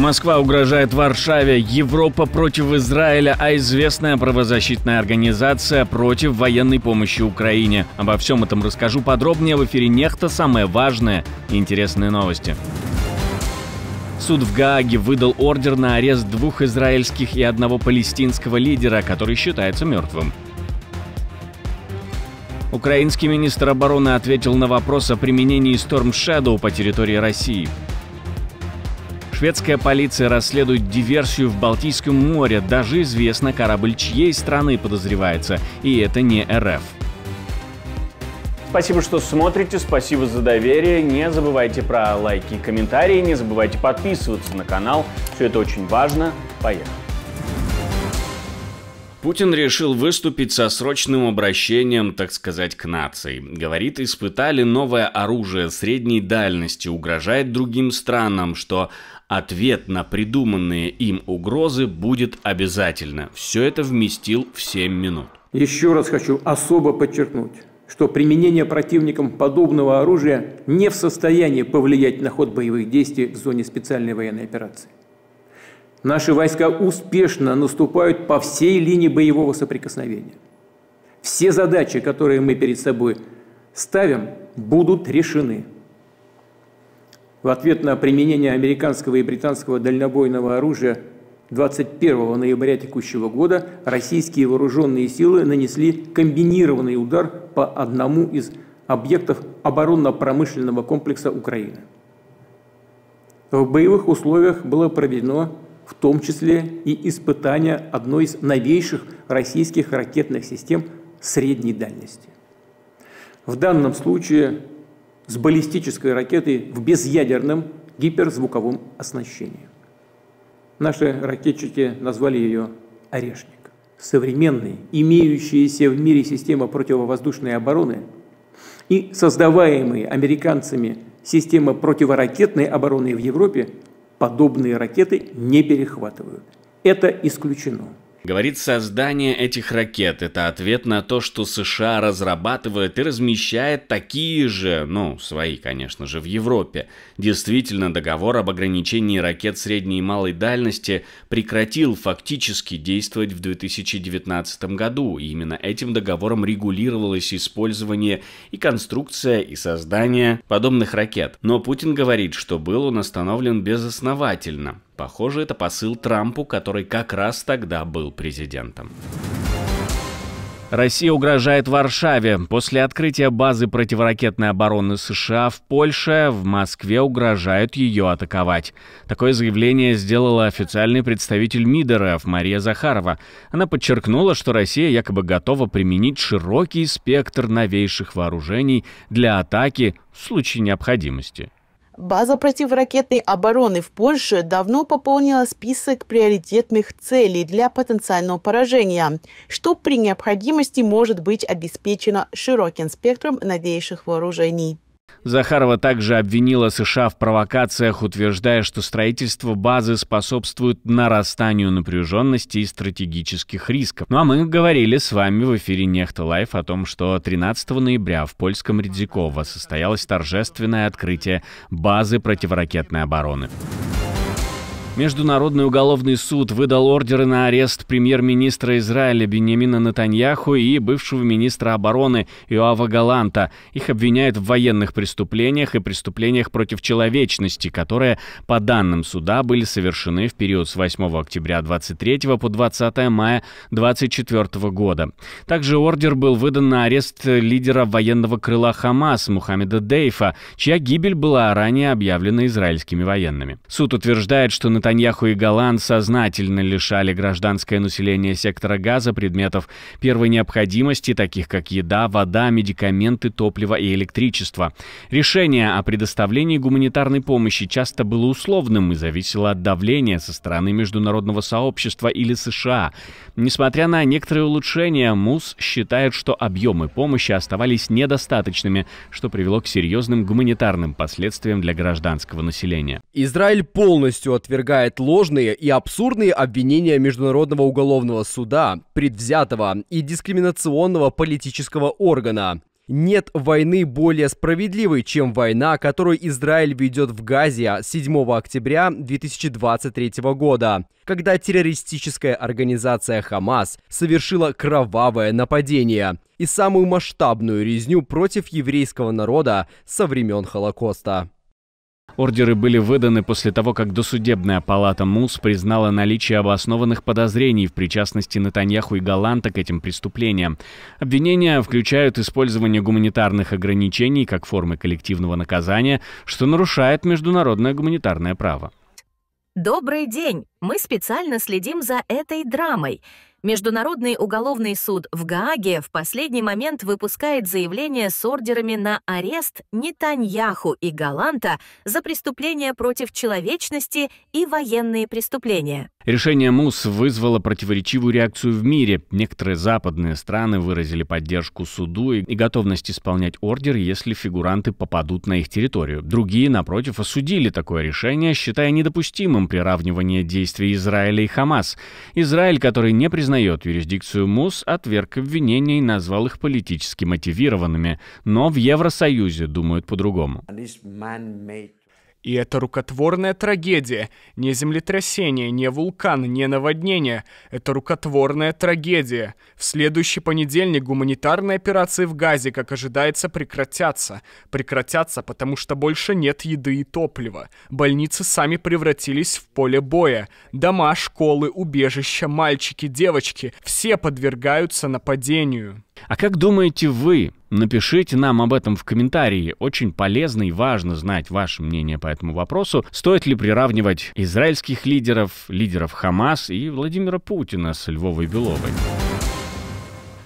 Москва угрожает Варшаве, Европа против Израиля, а известная правозащитная организация против военной помощи Украине. Обо всем этом расскажу подробнее в эфире «Нехта. Самое важное и интересные новости». Суд в Гааге выдал ордер на арест двух израильских и одного палестинского лидера, который считается мертвым. Украинский министр обороны ответил на вопрос о применении Storm Shadow по территории России. Шведская полиция расследует диверсию в Балтийском море. Даже известно, корабль чьей страны подозревается. И это не РФ. Спасибо, что смотрите, спасибо за доверие. Не забывайте про лайки и комментарии, не забывайте подписываться на канал. Все это очень важно. Поехали. Путин решил выступить со срочным обращением, так сказать, к нации. Говорит, испытали новое оружие средней дальности, угрожает другим странам, что Ответ на придуманные им угрозы будет обязательно. Все это вместил в 7 минут. Еще раз хочу особо подчеркнуть, что применение противником подобного оружия не в состоянии повлиять на ход боевых действий в зоне специальной военной операции. Наши войска успешно наступают по всей линии боевого соприкосновения. Все задачи, которые мы перед собой ставим, будут решены в ответ на применение американского и британского дальнобойного оружия 21 ноября текущего года российские вооруженные силы нанесли комбинированный удар по одному из объектов оборонно-промышленного комплекса Украины. В боевых условиях было проведено в том числе и испытание одной из новейших российских ракетных систем средней дальности. В данном случае с баллистической ракетой в безъядерном гиперзвуковом оснащении. Наши ракетчики назвали ее «Орешник». Современные, имеющиеся в мире системы противовоздушной обороны и создаваемые американцами системы противоракетной обороны в Европе подобные ракеты не перехватывают. Это исключено. Говорит, создание этих ракет – это ответ на то, что США разрабатывает и размещает такие же, ну, свои, конечно же, в Европе. Действительно, договор об ограничении ракет средней и малой дальности прекратил фактически действовать в 2019 году, и именно этим договором регулировалось использование и конструкция, и создание подобных ракет. Но Путин говорит, что был он остановлен безосновательно. Похоже, это посыл Трампу, который как раз тогда был президентом. Россия угрожает Варшаве. После открытия базы противоракетной обороны США в Польше в Москве угрожают ее атаковать. Такое заявление сделала официальный представитель МИД РФ Мария Захарова. Она подчеркнула, что Россия якобы готова применить широкий спектр новейших вооружений для атаки в случае необходимости. База противоракетной обороны в Польше давно пополнила список приоритетных целей для потенциального поражения, что при необходимости может быть обеспечено широким спектром новейших вооружений. Захарова также обвинила США в провокациях, утверждая, что строительство базы способствует нарастанию напряженности и стратегических рисков. Ну а мы говорили с вами в эфире Нехта Лайф о том, что 13 ноября в польском Ридзиково состоялось торжественное открытие базы противоракетной обороны. Международный уголовный суд выдал ордеры на арест премьер-министра Израиля Бенемина Натаньяху и бывшего министра обороны Иоава Галанта. Их обвиняют в военных преступлениях и преступлениях против человечности, которые, по данным суда, были совершены в период с 8 октября 23 по 20 мая 24 года. Также ордер был выдан на арест лидера военного крыла Хамас Мухаммеда Дейфа, чья гибель была ранее объявлена израильскими военными. Суд утверждает, что Натаньяху Нетаньяху и Голланд сознательно лишали гражданское население сектора газа предметов первой необходимости, таких как еда, вода, медикаменты, топливо и электричество. Решение о предоставлении гуманитарной помощи часто было условным и зависело от давления со стороны международного сообщества или США. Несмотря на некоторые улучшения, МУС считает, что объемы помощи оставались недостаточными, что привело к серьезным гуманитарным последствиям для гражданского населения. Израиль полностью отвергает опровергает ложные и абсурдные обвинения Международного уголовного суда, предвзятого и дискриминационного политического органа. Нет войны более справедливой, чем война, которую Израиль ведет в Газе 7 октября 2023 года, когда террористическая организация «Хамас» совершила кровавое нападение и самую масштабную резню против еврейского народа со времен Холокоста. Ордеры были выданы после того, как досудебная палата МУС признала наличие обоснованных подозрений в причастности Натаньяху и Галанта к этим преступлениям. Обвинения включают использование гуманитарных ограничений как формы коллективного наказания, что нарушает международное гуманитарное право. Добрый день! Мы специально следим за этой драмой. Международный уголовный суд в Гааге в последний момент выпускает заявление с ордерами на арест Нетаньяху и Галанта за преступления против человечности и военные преступления. Решение МУС вызвало противоречивую реакцию в мире. Некоторые западные страны выразили поддержку суду и готовность исполнять ордер, если фигуранты попадут на их территорию. Другие, напротив, осудили такое решение, считая недопустимым приравнивание действий Израиля и Хамас. Израиль, который не признает юрисдикцию МУС, отверг обвинения и назвал их политически мотивированными. Но в Евросоюзе думают по-другому. И это рукотворная трагедия. Не землетрясение, не вулкан, не наводнение. Это рукотворная трагедия. В следующий понедельник гуманитарные операции в Газе, как ожидается, прекратятся. Прекратятся, потому что больше нет еды и топлива. Больницы сами превратились в поле боя. Дома, школы, убежища, мальчики, девочки — все подвергаются нападению. А как думаете вы, Напишите нам об этом в комментарии. Очень полезно и важно знать ваше мнение по этому вопросу. Стоит ли приравнивать израильских лидеров, лидеров Хамас и Владимира Путина с Львовой Беловой?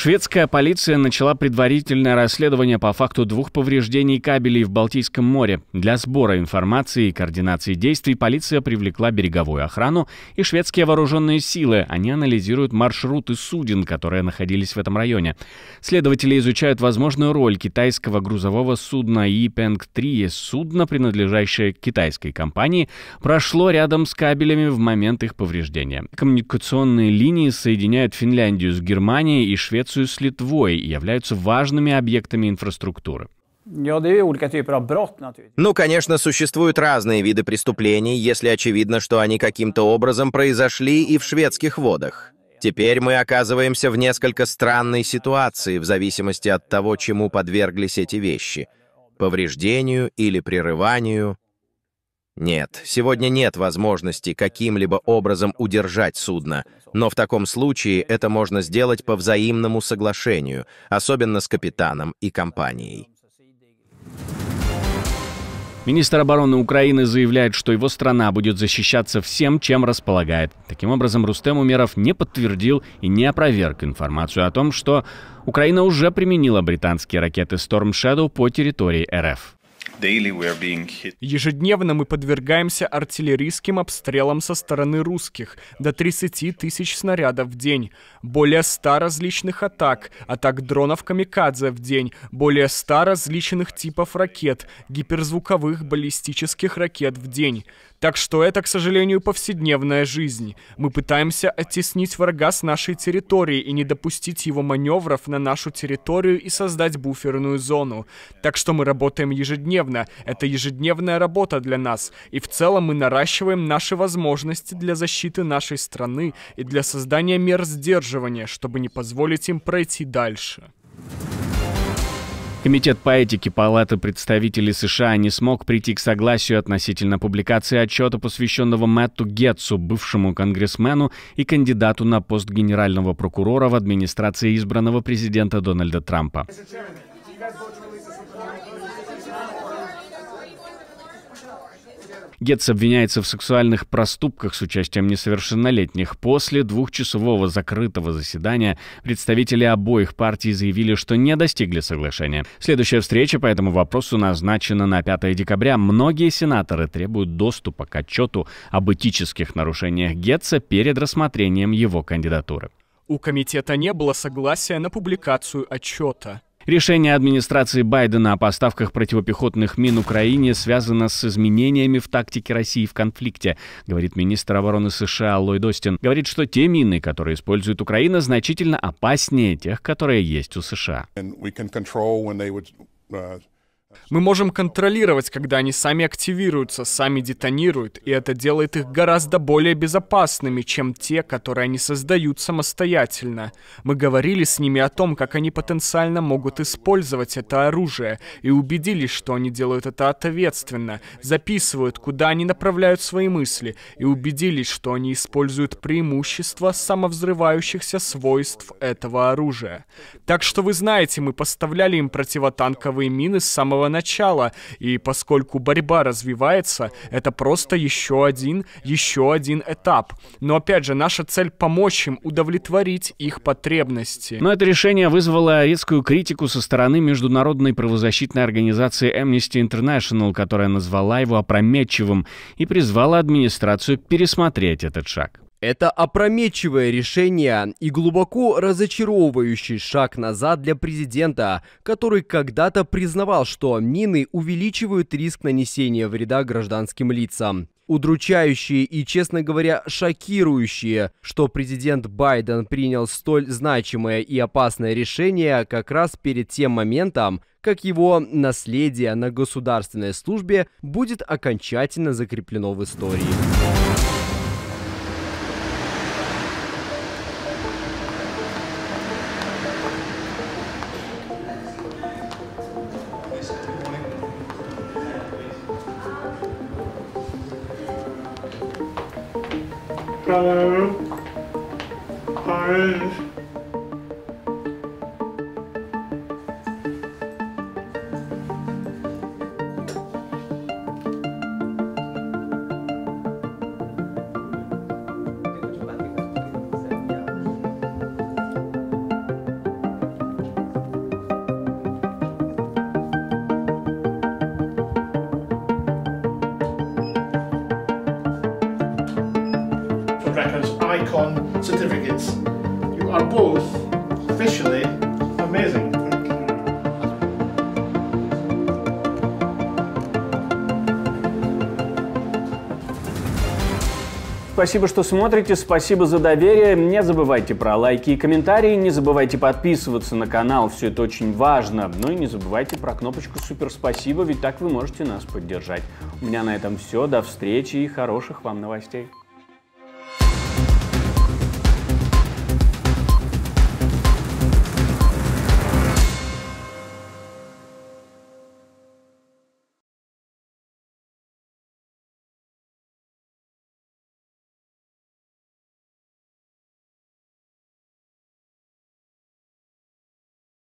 Шведская полиция начала предварительное расследование по факту двух повреждений кабелей в Балтийском море. Для сбора информации и координации действий полиция привлекла береговую охрану и шведские вооруженные силы. Они анализируют маршруты суден, которые находились в этом районе. Следователи изучают возможную роль китайского грузового судна «Ипенг-3». Судно, принадлежащее китайской компании, прошло рядом с кабелями в момент их повреждения. Коммуникационные линии соединяют Финляндию с Германией и Швецией Швецию с Литвой и являются важными объектами инфраструктуры. Ну, конечно, существуют разные виды преступлений, если очевидно, что они каким-то образом произошли и в шведских водах. Теперь мы оказываемся в несколько странной ситуации в зависимости от того, чему подверглись эти вещи — повреждению или прерыванию, нет, сегодня нет возможности каким-либо образом удержать судно, но в таком случае это можно сделать по взаимному соглашению, особенно с капитаном и компанией. Министр обороны Украины заявляет, что его страна будет защищаться всем, чем располагает. Таким образом, Рустем Умеров не подтвердил и не опроверг информацию о том, что Украина уже применила британские ракеты Storm Shadow по территории РФ. Ежедневно мы подвергаемся артиллерийским обстрелам со стороны русских, до 30 тысяч снарядов в день, более 100 различных атак, атак дронов «Камикадзе» в день, более 100 различных типов ракет, гиперзвуковых баллистических ракет в день. Так что это, к сожалению, повседневная жизнь. Мы пытаемся оттеснить врага с нашей территории и не допустить его маневров на нашу территорию и создать буферную зону. Так что мы работаем ежедневно, ежедневно. Это ежедневная работа для нас. И в целом мы наращиваем наши возможности для защиты нашей страны и для создания мер сдерживания, чтобы не позволить им пройти дальше. Комитет по этике Палаты представителей США не смог прийти к согласию относительно публикации отчета, посвященного Мэтту Гетцу, бывшему конгрессмену и кандидату на пост генерального прокурора в администрации избранного президента Дональда Трампа. Гетц обвиняется в сексуальных проступках с участием несовершеннолетних. После двухчасового закрытого заседания представители обоих партий заявили, что не достигли соглашения. Следующая встреча по этому вопросу назначена на 5 декабря. Многие сенаторы требуют доступа к отчету об этических нарушениях Гетца перед рассмотрением его кандидатуры. У комитета не было согласия на публикацию отчета. Решение администрации Байдена о поставках противопехотных мин Украине связано с изменениями в тактике России в конфликте, говорит министр обороны США Ллойд Остин. Говорит, что те мины, которые использует Украина, значительно опаснее тех, которые есть у США. Мы можем контролировать, когда они сами активируются, сами детонируют, и это делает их гораздо более безопасными, чем те, которые они создают самостоятельно. Мы говорили с ними о том, как они потенциально могут использовать это оружие, и убедились, что они делают это ответственно, записывают, куда они направляют свои мысли, и убедились, что они используют преимущества самовзрывающихся свойств этого оружия. Так что вы знаете, мы поставляли им противотанковые мины с самого самого начала. И поскольку борьба развивается, это просто еще один, еще один этап. Но опять же, наша цель помочь им удовлетворить их потребности. Но это решение вызвало резкую критику со стороны международной правозащитной организации Amnesty International, которая назвала его опрометчивым и призвала администрацию пересмотреть этот шаг. Это опрометчивое решение и глубоко разочаровывающий шаг назад для президента, который когда-то признавал, что мины увеличивают риск нанесения вреда гражданским лицам. Удручающие и, честно говоря, шокирующие, что президент Байден принял столь значимое и опасное решение как раз перед тем моментом, как его наследие на государственной службе будет окончательно закреплено в истории. Nikon certificates. You are both visually amazing. Спасибо, что смотрите, спасибо за доверие. Не забывайте про лайки и комментарии, не забывайте подписываться на канал, все это очень важно. Ну и не забывайте про кнопочку «Супер спасибо», ведь так вы можете нас поддержать. У меня на этом все, до встречи и хороших вам новостей.